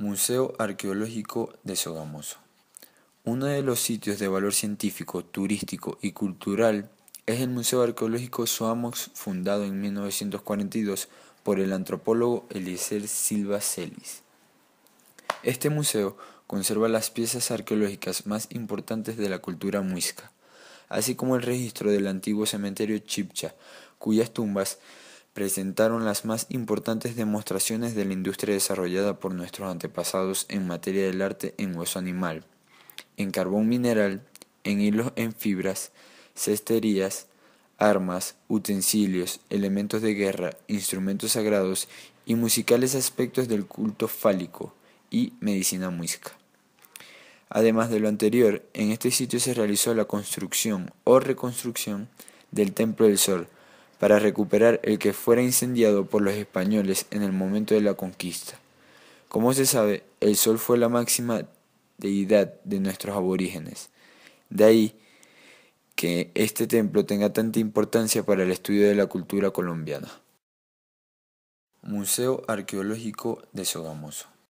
Museo Arqueológico de Sogamoso. Uno de los sitios de valor científico, turístico y cultural es el Museo Arqueológico Sogamoso, fundado en 1942 por el antropólogo Eliezer Silva Celis. Este museo conserva las piezas arqueológicas más importantes de la cultura muisca, así como el registro del antiguo cementerio Chipcha, cuyas tumbas presentaron las más importantes demostraciones de la industria desarrollada por nuestros antepasados en materia del arte en hueso animal, en carbón mineral, en hilos en fibras, cesterías, armas, utensilios, elementos de guerra, instrumentos sagrados y musicales aspectos del culto fálico y medicina muisca. Además de lo anterior, en este sitio se realizó la construcción o reconstrucción del Templo del Sol, para recuperar el que fuera incendiado por los españoles en el momento de la conquista. Como se sabe, el sol fue la máxima deidad de nuestros aborígenes. De ahí que este templo tenga tanta importancia para el estudio de la cultura colombiana. Museo Arqueológico de Sogamoso.